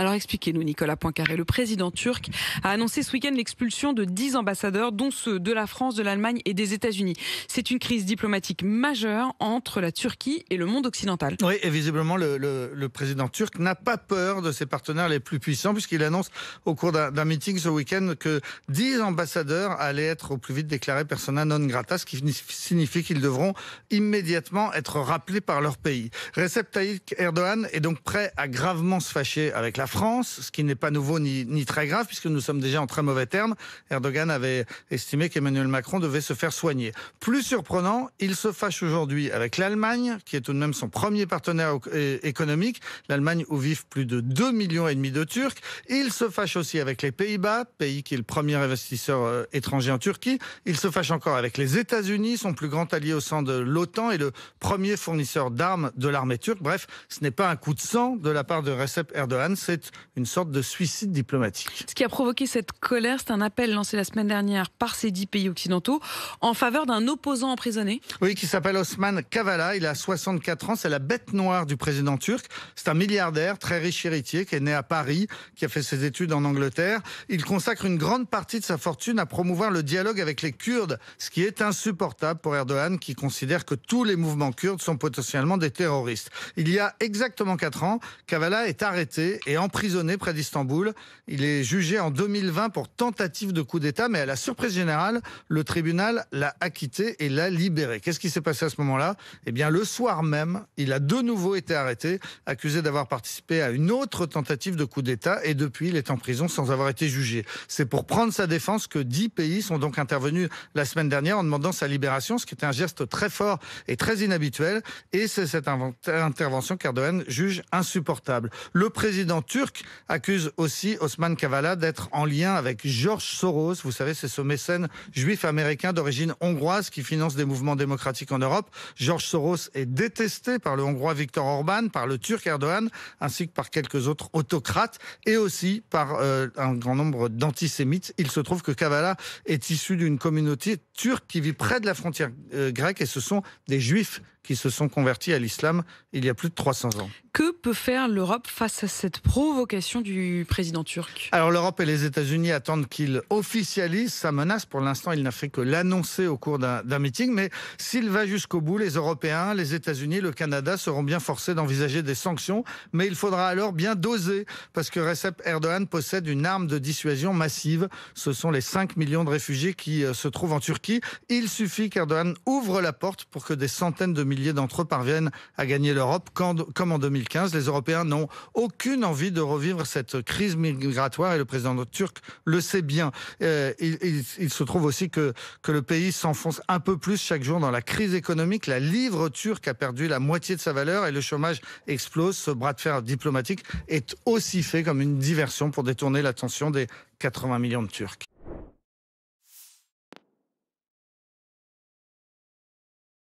Alors expliquez-nous, Nicolas Poincaré, le président turc a annoncé ce week-end l'expulsion de 10 ambassadeurs, dont ceux de la France, de l'Allemagne et des États-Unis. C'est une crise diplomatique majeure entre la Turquie et le monde occidental. Oui, et visiblement, le, président turc n'a pas peur de ses partenaires les plus puissants, puisqu'il annonce au cours d'un meeting ce week-end que dix ambassadeurs allaient être au plus vite déclarés persona non grata, ce qui signifie qu'ils devront immédiatement être rappelés par leur pays. Recep Tayyip Erdogan est donc prêt à gravement se fâcher avec la France, ce qui n'est pas nouveau ni, très grave, puisque nous sommes déjà en très mauvais termes. Erdogan avait estimé qu'Emmanuel Macron devait se faire soigner. Plus surprenant, il se fâche aujourd'hui avec l'Allemagne, qui est tout de même son premier partenaire économique, l'Allemagne où vivent plus de 2 millions et demi de Turcs. Il se fâche aussi avec les Pays-Bas, pays qui est le premier investisseur euh, étranger en Turquie. Il se fâche encore avec les États-Unis, son plus grand allié au sein de l'OTAN et le premier fournisseur d'armes de l'armée turque. Bref, ce n'est pas un coup de sang de la part de Recep Erdogan, une sorte de suicide diplomatique. Ce qui a provoqué cette colère, c'est un appel lancé la semaine dernière par ces dix pays occidentaux en faveur d'un opposant emprisonné. Oui, qui s'appelle Osman Kavala. Il a 64 ans. C'est la bête noire du président turc. C'est un milliardaire très riche héritier qui est né à Paris, qui a fait ses études en Angleterre. Il consacre une grande partie de sa fortune à promouvoir le dialogue avec les Kurdes, ce qui est insupportable pour Erdogan, qui considère que tous les mouvements kurdes sont potentiellement des terroristes. Il y a exactement quatre ans, Kavala est arrêté et emprisonné près d'Istanbul. Il est jugé en 2020 pour tentative de coup d'État, mais à la surprise générale, le tribunal l'a acquitté et l'a libéré. Qu'est-ce qui s'est passé à ce moment-là Eh bien, le soir même, il a de nouveau été arrêté, accusé d'avoir participé à une autre tentative de coup d'État, et depuis, il est en prison sans avoir été jugé. C'est pour prendre sa défense que dix pays sont donc intervenus la semaine dernière en demandant sa libération, ce qui était un geste très fort et très inhabituel. Et c'est cette intervention qu'Erdogan juge insupportable. Le président turc accuse aussi Osman Kavala d'être en lien avec George Soros. Vous savez, c'est ce mécène juif américain d'origine hongroise qui finance des mouvements démocratiques en Europe. George Soros est détesté par le hongrois Viktor Orban, par le turc Erdogan, ainsi que par quelques autres autocrates et aussi par euh, un grand nombre d'antisémites. Il se trouve que Kavala est issu d'une communauté turque qui vit près de la frontière euh, grecque et ce sont des juifs qui se sont convertis à l'islam il y a plus de 300 ans. Que peut faire l'Europe face à cette provocation du président turc Alors l'Europe et les États-Unis attendent qu'il officialise sa menace. Pour l'instant, il n'a fait que l'annoncer au cours d'un meeting. Mais s'il va jusqu'au bout, les Européens, les États-Unis, le Canada seront bien forcés d'envisager des sanctions. Mais il faudra alors bien doser, parce que Recep Erdogan possède une arme de dissuasion massive. Ce sont les 5 millions de réfugiés qui euh, se trouvent en Turquie. Il suffit qu'Erdogan ouvre la porte pour que des centaines de milliers d'entre eux parviennent à gagner l'Europe. Comme en 2015, les Européens n'ont aucune envie de revivre cette crise migratoire et le président turc le sait bien. Euh, il, il, se trouve aussi que, que le pays s'enfonce un peu plus chaque jour dans la crise économique. La livre turque a perdu la moitié de sa valeur et le chômage explose. Ce bras de fer diplomatique est aussi fait comme une diversion pour détourner l'attention des 80 millions de Turcs.